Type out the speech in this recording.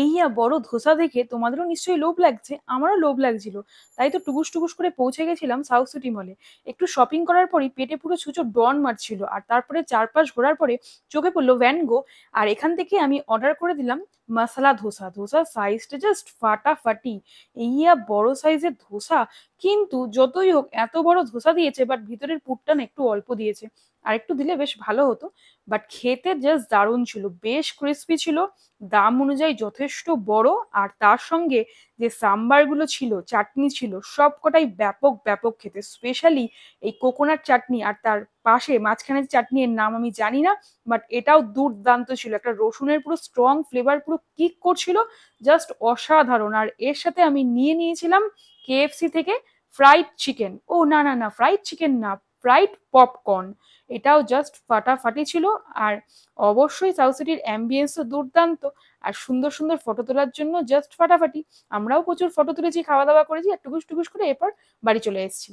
এইয়া বড় ধোসা দেখে তোমাদেরও নিশ্চয়ই লোভ লাগছে আমারও লোভ লাগছিল তাই তো টুকুস টুকুস করে পৌঁছে গেছিলাম সাউথ সিটি মলে একটু শপিং করার পরই পেটে পুরো ছুচো ডন মারছিল আর তারপরে চারপাশ ঘোরার পরে চোখে পড়লো ভ্যানগো আর এখান থেকে আমি অর্ডার করে দিলাম মশলা ধোসা ধোসা সাইজটা জাস্ট ফাটাফাটি এইয়া বড় সাইজের ধোসা কিন্তু যতই হোক এত বড় ধোসা দিয়েছে বাট ভিতরের পুটটা না একটু অল্প দিয়েছে আর একটু দিলে বেশ ভালো হতো বাট খেতে জাস্ট দারুণ ছিল বেশ ক্রিস্পি ছিল দাম অনুযায়ী যথেষ্ট যথেষ্ট বড় আর তার সঙ্গে যে সাম্বারগুলো ছিল চাটনি ছিল সবকটাই ব্যাপক ব্যাপক খেতে স্পেশালি এই কোকোনাট চাটনি আর তার পাশে মাঝখানের চাটনি এর নাম আমি জানি না বাট এটাও দুর্দান্ত ছিল একটা রসুনের পুরো স্ট্রং ফ্লেভার পুরো কিক করছিল জাস্ট অসাধারণ আর এর সাথে আমি নিয়ে নিয়েছিলাম কেএফসি থেকে ফ্রাইড চিকেন ও না না না ফ্রাইড চিকেন না স্প্রাইট পপকর্ন এটাও জাস্ট ফাটাফাটি ছিল আর অবশ্যই সাউথ সিটির অ্যাম্বিয়েন্সও দুর্দান্ত আর সুন্দর সুন্দর ফটো তোলার জন্য জাস্ট ফাটাফাটি আমরাও প্রচুর ফটো তুলেছি খাওয়া দাওয়া করেছি আর টুকুস টুকুস করে এরপর বাড়ি চলে এসেছি